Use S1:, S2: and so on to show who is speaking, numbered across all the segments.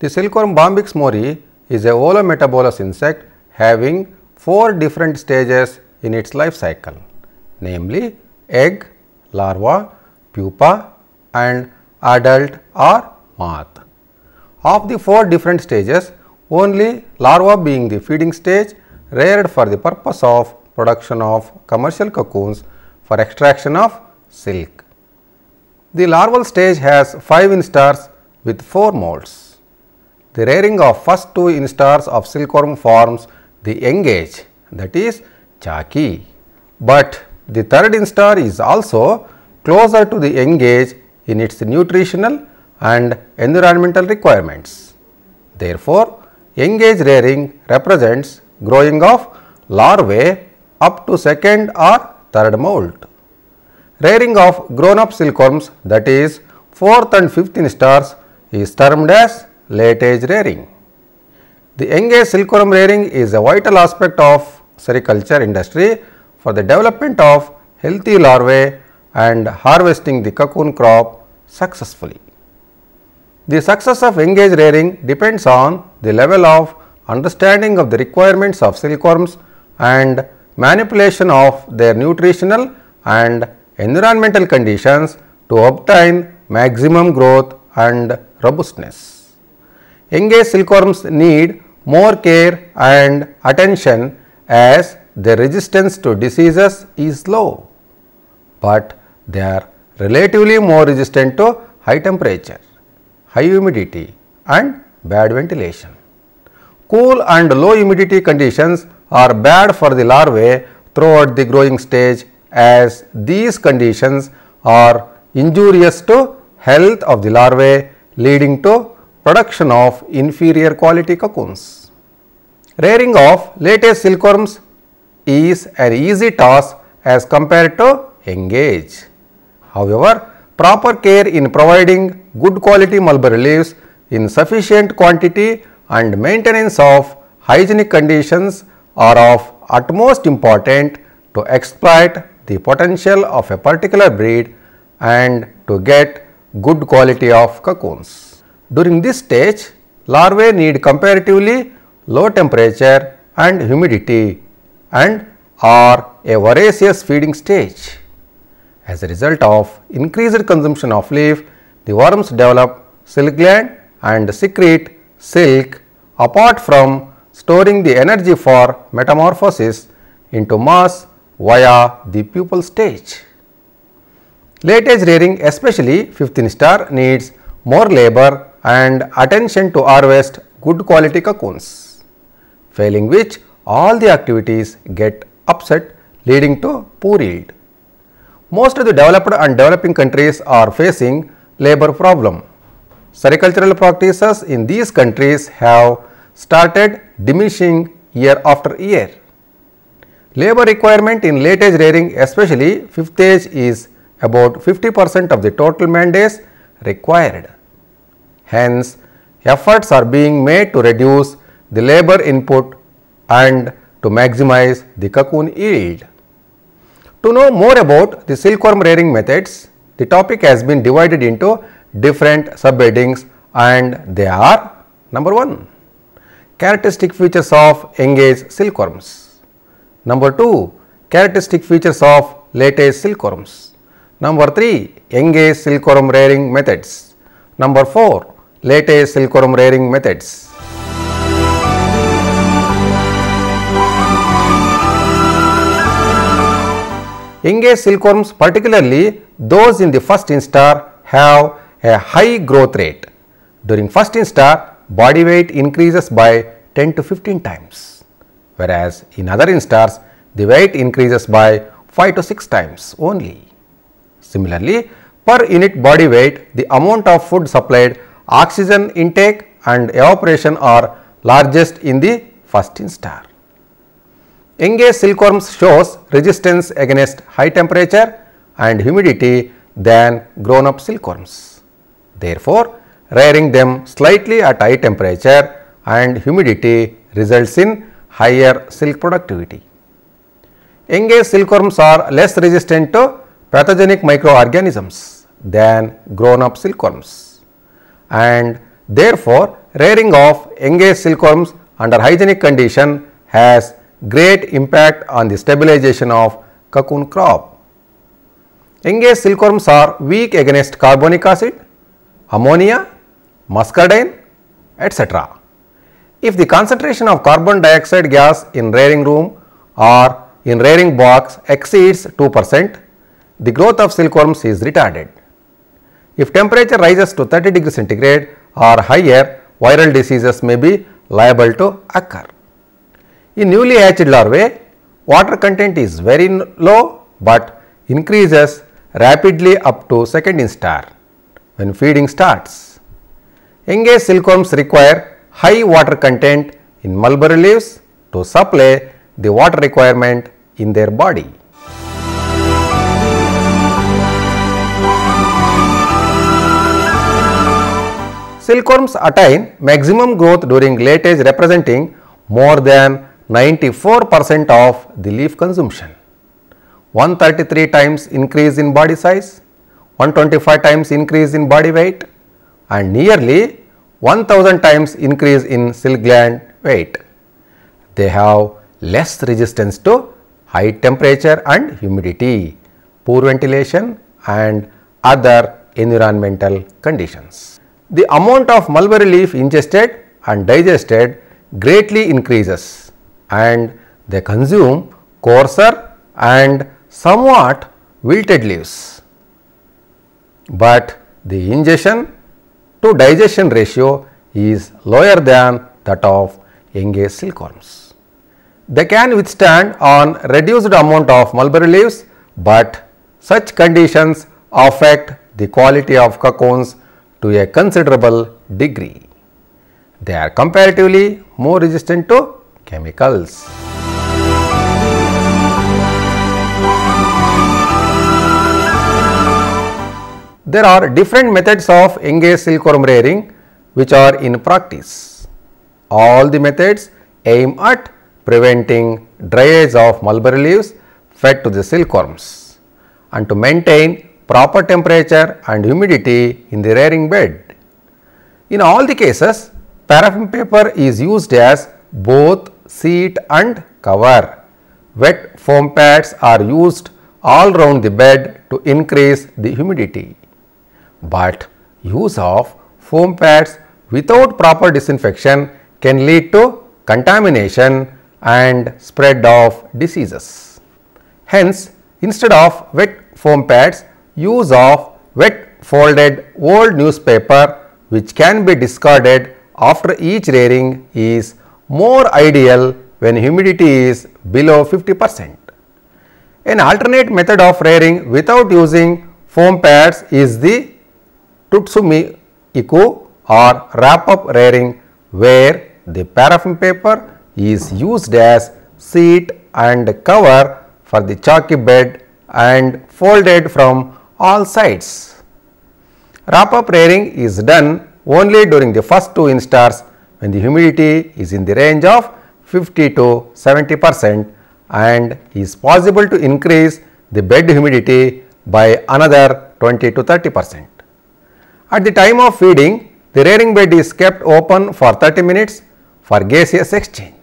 S1: The silkworm bombyx mori is a holometabolous insect having four different stages in its life cycle namely egg, larva, pupa and adult or moth. Of the four different stages only larva being the feeding stage reared for the purpose of production of commercial cocoons for extraction of silk. The larval stage has 5 instars with 4 molds the rearing of first two instars of silkworm forms the engage, that is Chaki. But the third instar is also closer to the engage in its nutritional and environmental requirements. Therefore, engage rearing represents growing of larvae up to second or third molt. Rearing of grown up silkworms that is fourth and fifth instars is termed as late age rearing. The engage silkworm rearing is a vital aspect of sericulture industry for the development of healthy larvae and harvesting the cocoon crop successfully. The success of engage rearing depends on the level of understanding of the requirements of silkworms and manipulation of their nutritional and environmental conditions to obtain maximum growth and robustness. Engaged silkworms need more care and attention as their resistance to diseases is low, but they are relatively more resistant to high temperature, high humidity and bad ventilation. Cool and low humidity conditions are bad for the larvae throughout the growing stage as these conditions are injurious to health of the larvae leading to production of inferior quality cocoons. Rearing of latest silkworms is an easy task as compared to engage. However, proper care in providing good quality mulberry leaves in sufficient quantity and maintenance of hygienic conditions are of utmost importance to exploit the potential of a particular breed and to get good quality of cocoons. During this stage, larvae need comparatively low temperature and humidity and are a voracious feeding stage. As a result of increased consumption of leaf, the worms develop silk gland and secrete silk apart from storing the energy for metamorphosis into mass via the pupal stage. Late age rearing especially 15 star needs more labor and attention to harvest good quality cocoons, failing which all the activities get upset leading to poor yield. Most of the developed and developing countries are facing labor problem. Sericultural practices in these countries have started diminishing year after year. Labor requirement in late age rearing especially fifth age is about 50 percent of the total mandates required. Hence, efforts are being made to reduce the labor input and to maximize the cocoon yield. To know more about the silkworm rearing methods, the topic has been divided into different subheadings and they are number 1 characteristic features of engaged silkworms number 2 characteristic features of latest silkworms number 3 engaged silkworm rearing methods number 4 latest silkworm rearing methods. Engaged silkworms particularly those in the first instar have a high growth rate. During first instar body weight increases by 10 to 15 times whereas in other instars the weight increases by 5 to 6 times only. Similarly, per unit body weight the amount of food supplied oxygen intake and evaporation are largest in the first star. Engaged silkworms shows resistance against high temperature and humidity than grown up silkworms. Therefore, rearing them slightly at high temperature and humidity results in higher silk productivity. Engaged silkworms are less resistant to pathogenic microorganisms than grown up silkworms and therefore, rearing of engaged silkworms under hygienic condition has great impact on the stabilization of cocoon crop. Engaged silkworms are weak against carbonic acid, ammonia, muscadine, etc. If the concentration of carbon dioxide gas in rearing room or in rearing box exceeds 2 percent, the growth of silkworms is retarded. If temperature rises to 30 degree centigrade or higher, viral diseases may be liable to occur. In newly hatched larvae, water content is very low but increases rapidly up to second star when feeding starts. Engaged silkworms require high water content in mulberry leaves to supply the water requirement in their body. silkworms attain maximum growth during late age representing more than 94% of the leaf consumption. 133 times increase in body size, 125 times increase in body weight and nearly 1000 times increase in silk gland weight. They have less resistance to high temperature and humidity, poor ventilation and other environmental conditions the amount of mulberry leaf ingested and digested greatly increases and they consume coarser and somewhat wilted leaves. But the ingestion to digestion ratio is lower than that of enga silkworms. They can withstand on reduced amount of mulberry leaves, but such conditions affect the quality of cocoons to a considerable degree. They are comparatively more resistant to chemicals. There are different methods of Engage silkworm rearing which are in practice. All the methods aim at preventing dryage of mulberry leaves fed to the silkworms and to maintain proper temperature and humidity in the rearing bed. In all the cases, paraffin paper is used as both seat and cover. Wet foam pads are used all round the bed to increase the humidity. But use of foam pads without proper disinfection can lead to contamination and spread of diseases. Hence, instead of wet foam pads, use of wet folded old newspaper which can be discarded after each rearing is more ideal when humidity is below 50 percent. An alternate method of rearing without using foam pads is the Tutsumi Iku or wrap up rearing where the paraffin paper is used as seat and cover for the chalky bed and folded from all sides. Wrap-up rearing is done only during the first two instars when the humidity is in the range of 50 to 70 percent and is possible to increase the bed humidity by another 20 to 30 percent. At the time of feeding, the rearing bed is kept open for 30 minutes for gaseous exchange.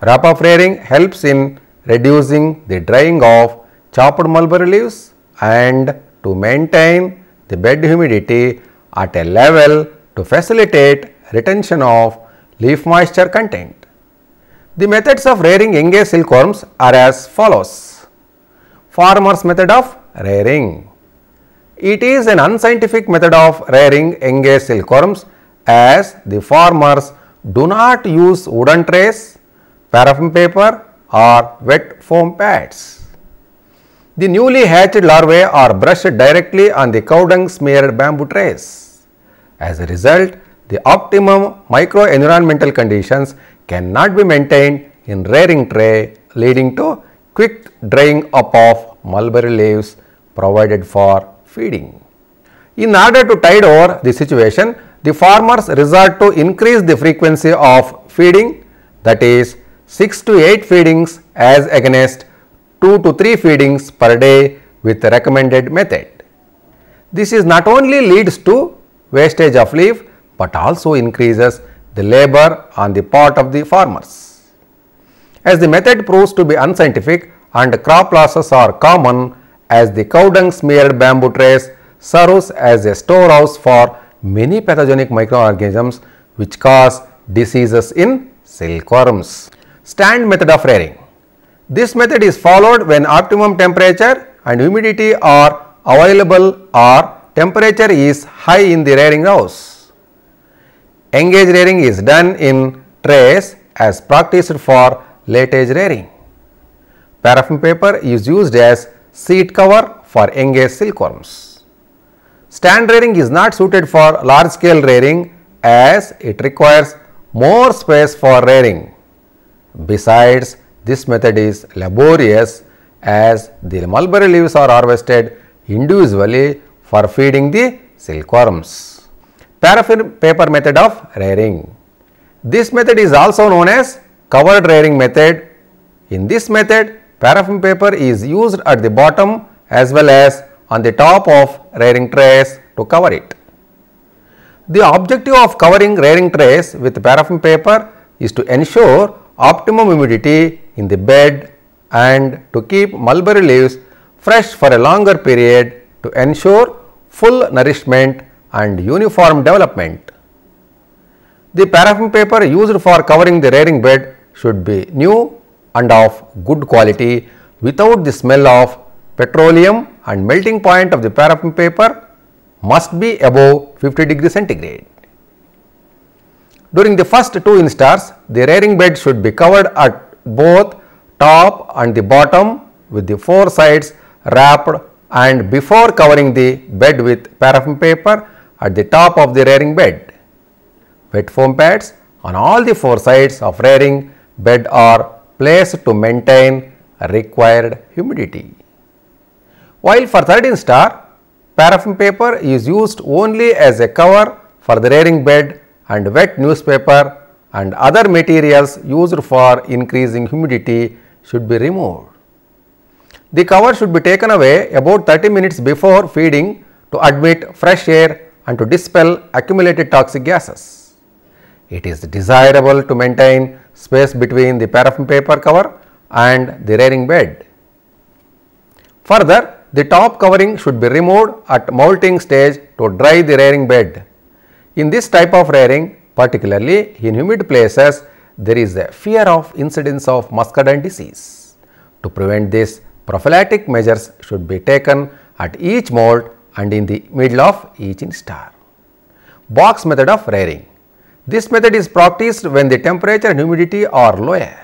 S1: Wrap-up rearing helps in reducing the drying of chopped mulberry leaves and to maintain the bed humidity at a level to facilitate retention of leaf moisture content. The methods of rearing enga silkworms are as follows. Farmer's method of rearing. It is an unscientific method of rearing enga silkworms as the farmers do not use wooden trays, paraffin paper or wet foam pads. The newly hatched larvae are brushed directly on the cow dung smeared bamboo trays. As a result, the optimum microenvironmental conditions cannot be maintained in rearing tray leading to quick drying up of mulberry leaves provided for feeding. In order to tide over the situation, the farmers resort to increase the frequency of feeding that is 6 to 8 feedings as against 2 to 3 feedings per day with the recommended method. This is not only leads to wastage of leaf but also increases the labor on the part of the farmers. As the method proves to be unscientific and crop losses are common as the cow dung smeared bamboo trays serves as a storehouse for many pathogenic microorganisms which cause diseases in silkworms. Stand method of rearing. This method is followed when optimum temperature and humidity are available or temperature is high in the rearing house. Engage rearing is done in trays as practiced for late age rearing. Paraffin paper is used as seed cover for engaged silkworms. Stand rearing is not suited for large scale rearing as it requires more space for rearing. Besides, this method is laborious as the mulberry leaves are harvested individually for feeding the silkworms. Paraffin paper method of rearing. This method is also known as covered rearing method. In this method, paraffin paper is used at the bottom as well as on the top of rearing trays to cover it. The objective of covering rearing trays with paraffin paper is to ensure optimum humidity in the bed and to keep mulberry leaves fresh for a longer period to ensure full nourishment and uniform development. The paraffin paper used for covering the rearing bed should be new and of good quality without the smell of petroleum and melting point of the paraffin paper must be above 50 degree centigrade. During the first two instars, the rearing bed should be covered at both top and the bottom with the four sides wrapped and before covering the bed with paraffin paper at the top of the rearing bed. Wet foam pads on all the four sides of rearing bed are placed to maintain required humidity. While for 13 star, paraffin paper is used only as a cover for the rearing bed and wet newspaper and other materials used for increasing humidity should be removed. The cover should be taken away about 30 minutes before feeding to admit fresh air and to dispel accumulated toxic gases. It is desirable to maintain space between the paraffin paper cover and the rearing bed. Further, the top covering should be removed at molting stage to dry the rearing bed. In this type of rearing, Particularly in humid places, there is a fear of incidence of muscadine disease. To prevent this, prophylactic measures should be taken at each moult and in the middle of each instar. Box method of rearing. This method is practiced when the temperature and humidity are lower.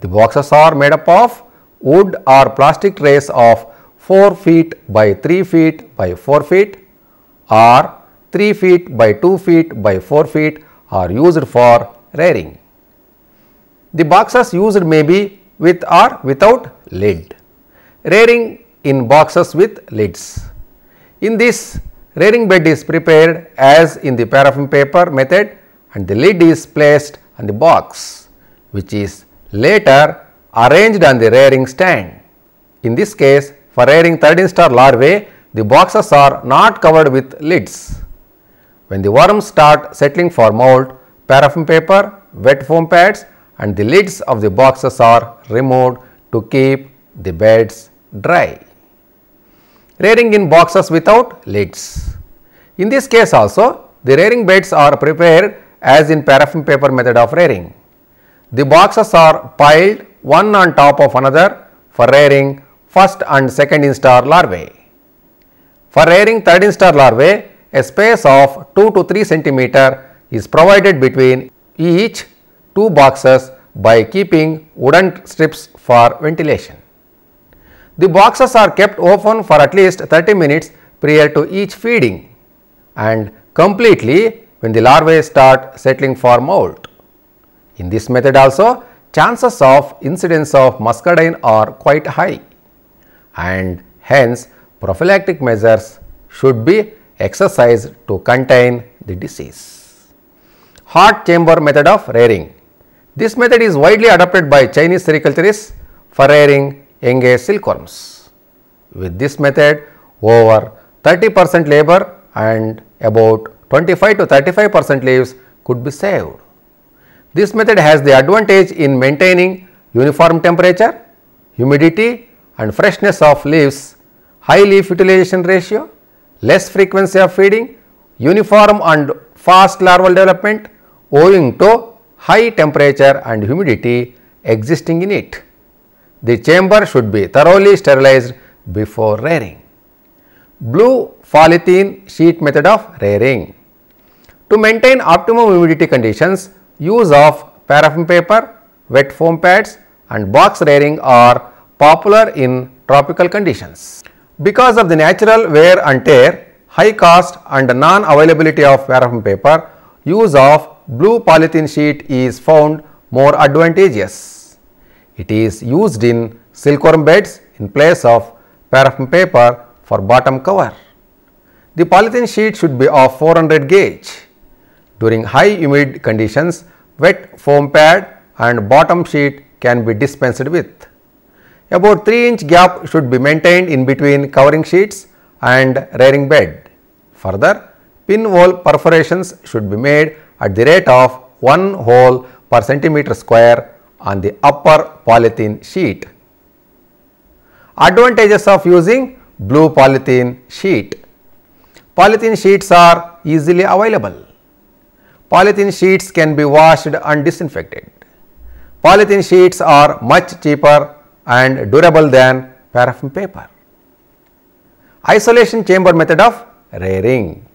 S1: The boxes are made up of wood or plastic trays of 4 feet by 3 feet by 4 feet or 3 feet by 2 feet by 4 feet are used for rearing. The boxes used may be with or without lid. Rearing in boxes with lids. In this, rearing bed is prepared as in the paraffin paper method and the lid is placed on the box which is later arranged on the rearing stand. In this case, for rearing 13 star larvae, the boxes are not covered with lids. When the worms start settling for mold, paraffin paper, wet foam pads and the lids of the boxes are removed to keep the beds dry. Rearing in boxes without lids. In this case also, the rearing beds are prepared as in paraffin paper method of rearing. The boxes are piled one on top of another for rearing first and second instar larvae. For rearing third instar larvae, a space of 2 to 3 centimeter is provided between each two boxes by keeping wooden strips for ventilation. The boxes are kept open for at least 30 minutes prior to each feeding and completely when the larvae start settling for molt. In this method also, chances of incidence of muscadine are quite high and hence prophylactic measures should be exercise to contain the disease. Heart chamber method of rearing. This method is widely adopted by Chinese sericulturists for rearing engaged silkworms. With this method, over 30 percent labor and about 25 to 35 percent leaves could be saved. This method has the advantage in maintaining uniform temperature, humidity and freshness of leaves, high leaf utilization ratio, less frequency of feeding, uniform and fast larval development owing to high temperature and humidity existing in it. The chamber should be thoroughly sterilized before rearing. Blue polythene sheet method of rearing. To maintain optimum humidity conditions, use of paraffin paper, wet foam pads and box rearing are popular in tropical conditions. Because of the natural wear and tear, high cost and non-availability of paraffin paper, use of blue polythene sheet is found more advantageous. It is used in silkworm beds in place of paraffin paper for bottom cover. The polythene sheet should be of 400 gauge. During high humid conditions, wet foam pad and bottom sheet can be dispensed with. About 3 inch gap should be maintained in between covering sheets and rearing bed. Further, pinhole perforations should be made at the rate of 1 hole per centimeter square on the upper polythene sheet. Advantages of using blue polythene sheet. Polythene sheets are easily available. Polythene sheets can be washed and disinfected. Polythene sheets are much cheaper and durable than paraffin paper. Isolation chamber method of rearing.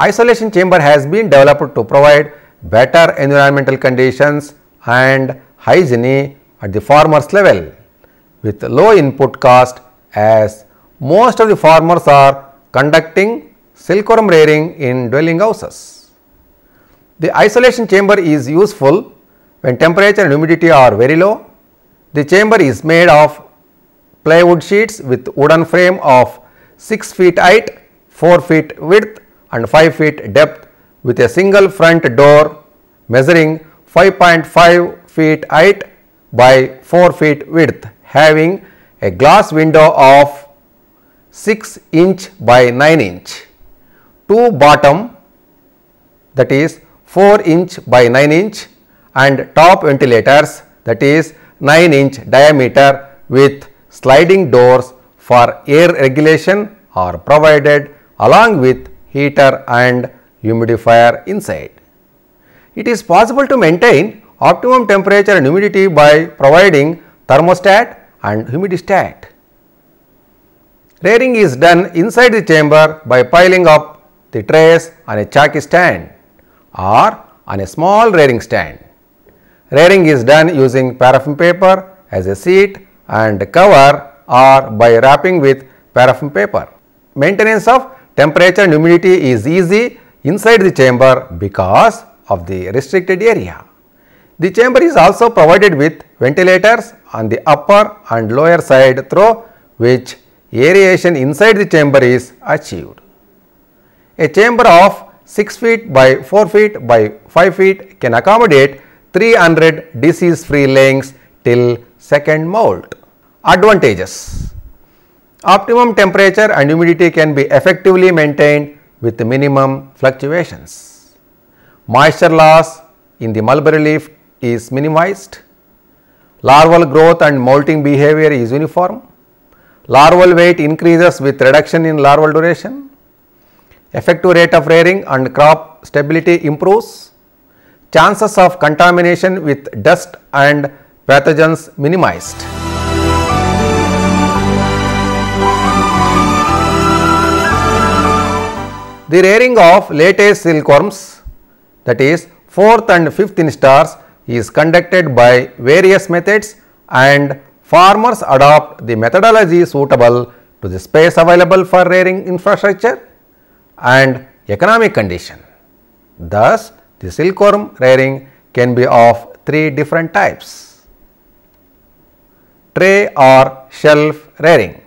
S1: Isolation chamber has been developed to provide better environmental conditions and hygiene at the farmers level with low input cost as most of the farmers are conducting silkworm rearing in dwelling houses. The isolation chamber is useful when temperature and humidity are very low the chamber is made of plywood sheets with wooden frame of 6 feet height, 4 feet width and 5 feet depth with a single front door measuring 5.5 feet height by 4 feet width having a glass window of 6 inch by 9 inch. Two bottom that is 4 inch by 9 inch and top ventilators that is 9 inch diameter with sliding doors for air regulation are provided along with heater and humidifier inside. It is possible to maintain optimum temperature and humidity by providing thermostat and humidistat. Rearing is done inside the chamber by piling up the trays on a chalky stand or on a small rearing stand. Rearing is done using paraffin paper as a seat and cover or by wrapping with paraffin paper. Maintenance of temperature and humidity is easy inside the chamber because of the restricted area. The chamber is also provided with ventilators on the upper and lower side through which aeration inside the chamber is achieved. A chamber of 6 feet by 4 feet by 5 feet can accommodate 300 disease-free layings till second molt. Advantages Optimum temperature and humidity can be effectively maintained with minimum fluctuations. Moisture loss in the mulberry leaf is minimized. Larval growth and molting behavior is uniform. Larval weight increases with reduction in larval duration. Effective rate of rearing and crop stability improves chances of contamination with dust and pathogens minimized. The rearing of latest silkworms that is 4th and 5th in stars is conducted by various methods and farmers adopt the methodology suitable to the space available for rearing infrastructure and economic condition. Thus, the silkworm rearing can be of three different types. Tray or shelf rearing.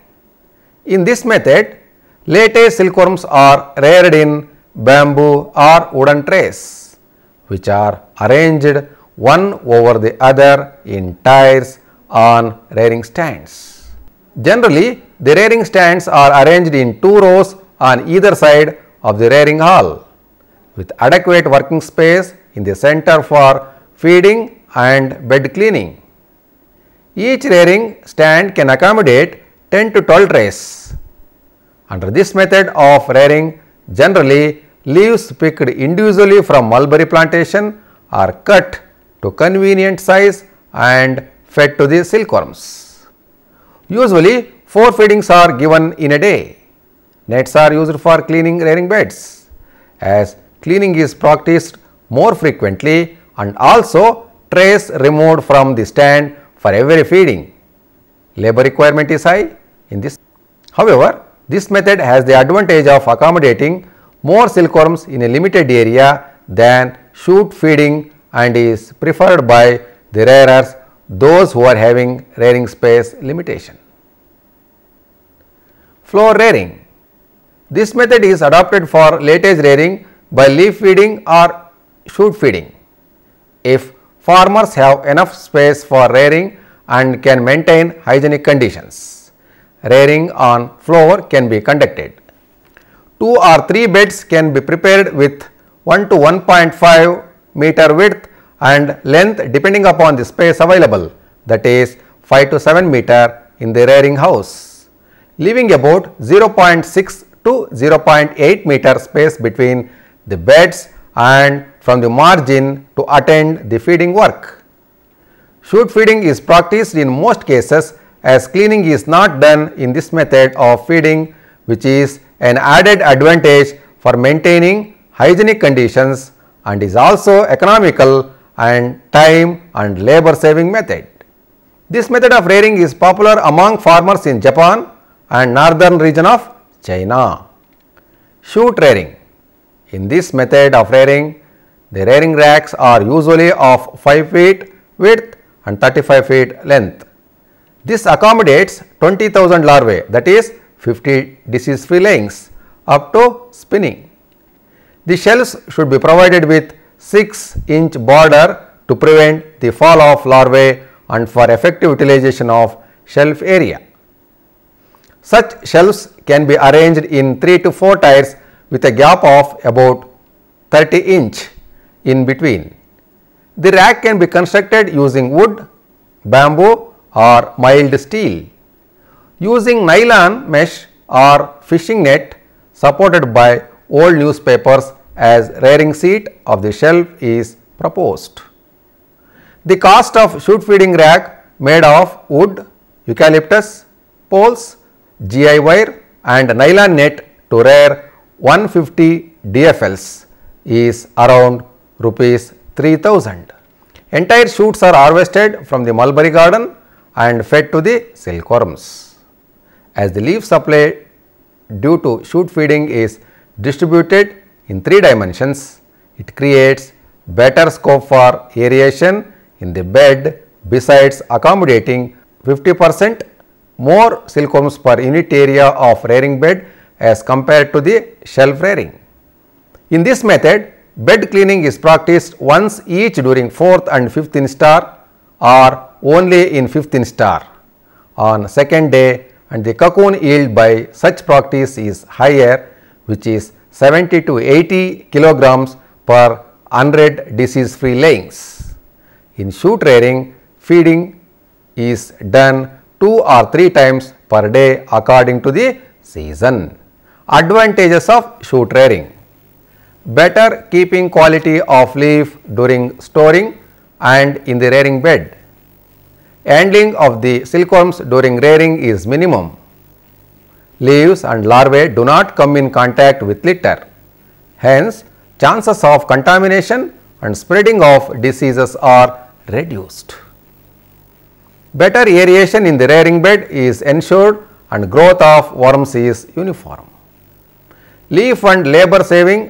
S1: In this method, Late silkworms are reared in bamboo or wooden trays, which are arranged one over the other in tiers on rearing stands. Generally, the rearing stands are arranged in two rows on either side of the rearing hall with adequate working space in the center for feeding and bed cleaning. Each rearing stand can accommodate 10 to 12 trays. Under this method of rearing, generally leaves picked individually from mulberry plantation are cut to convenient size and fed to the silkworms. Usually, 4 feedings are given in a day. Nets are used for cleaning rearing beds. As cleaning is practiced more frequently and also trays removed from the stand for every feeding. Labor requirement is high in this. However, this method has the advantage of accommodating more silkworms in a limited area than shoot feeding and is preferred by the rearers those who are having rearing space limitation. Floor rearing. This method is adopted for late age rearing by leaf feeding or shoot feeding. If farmers have enough space for rearing and can maintain hygienic conditions, rearing on floor can be conducted. 2 or 3 beds can be prepared with 1 to 1.5 meter width and length depending upon the space available that is 5 to 7 meter in the rearing house, leaving about 0.6 to 0.8 meter space between the beds and from the margin to attend the feeding work. Shoot feeding is practiced in most cases as cleaning is not done in this method of feeding which is an added advantage for maintaining hygienic conditions and is also economical and time and labor saving method. This method of rearing is popular among farmers in Japan and northern region of China. Shoot rearing in this method of rearing, the rearing racks are usually of 5 feet width and 35 feet length. This accommodates 20,000 larvae that is 50 disease free lengths up to spinning. The shells should be provided with 6 inch border to prevent the fall of larvae and for effective utilization of shelf area. Such shelves can be arranged in 3 to 4 tiers with a gap of about 30 inch in between. The rack can be constructed using wood, bamboo or mild steel. Using nylon mesh or fishing net supported by old newspapers as rearing seat of the shelf is proposed. The cost of shoot feeding rack made of wood, eucalyptus, poles, GI wire and nylon net to rear 150 DFLs is around rupees 3000. Entire shoots are harvested from the mulberry garden and fed to the silkworms. As the leaf supply due to shoot feeding is distributed in three dimensions, it creates better scope for aeration in the bed besides accommodating 50 percent more silkworms per unit area of rearing bed as compared to the shelf rearing. In this method, bed cleaning is practiced once each during 4th and 15th star or only in 15th star on second day and the cocoon yield by such practice is higher which is 70 to 80 kilograms per 100 disease free layings. In shoot rearing, feeding is done 2 or 3 times per day according to the season. Advantages of shoe trailing Better keeping quality of leaf during storing and in the rearing bed. Handling of the silkworms during rearing is minimum. Leaves and larvae do not come in contact with litter. Hence, chances of contamination and spreading of diseases are reduced. Better aeration in the rearing bed is ensured and growth of worms is uniform leaf and labor saving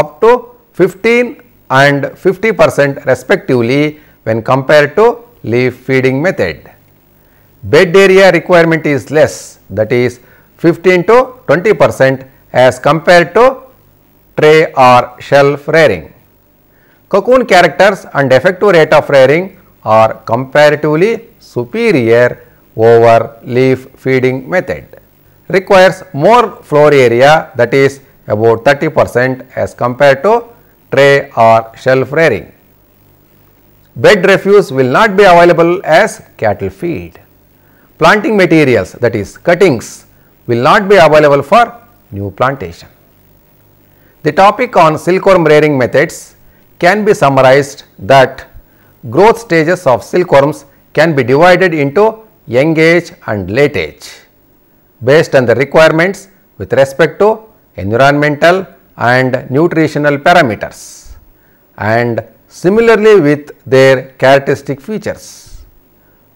S1: up to 15 and 50 percent respectively when compared to leaf feeding method. Bed area requirement is less that is 15 to 20 percent as compared to tray or shelf rearing. Cocoon characters and effective rate of rearing are comparatively superior over leaf feeding method requires more floor area that is about 30 percent as compared to tray or shelf rearing. Bed refuse will not be available as cattle feed. Planting materials that is cuttings will not be available for new plantation. The topic on silkworm rearing methods can be summarized that growth stages of silkworms can be divided into young age and late age based on the requirements with respect to environmental and nutritional parameters and similarly with their characteristic features.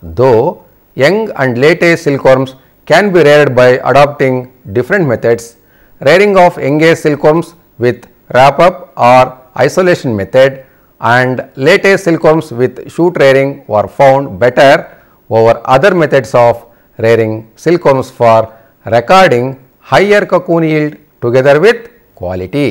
S1: Though young and late age silkworms can be reared by adopting different methods, rearing of young age silkworms with wrap up or isolation method and late age silkworms with shoot rearing were found better over other methods of rearing silkworms for recording higher cocoon yield together with quality.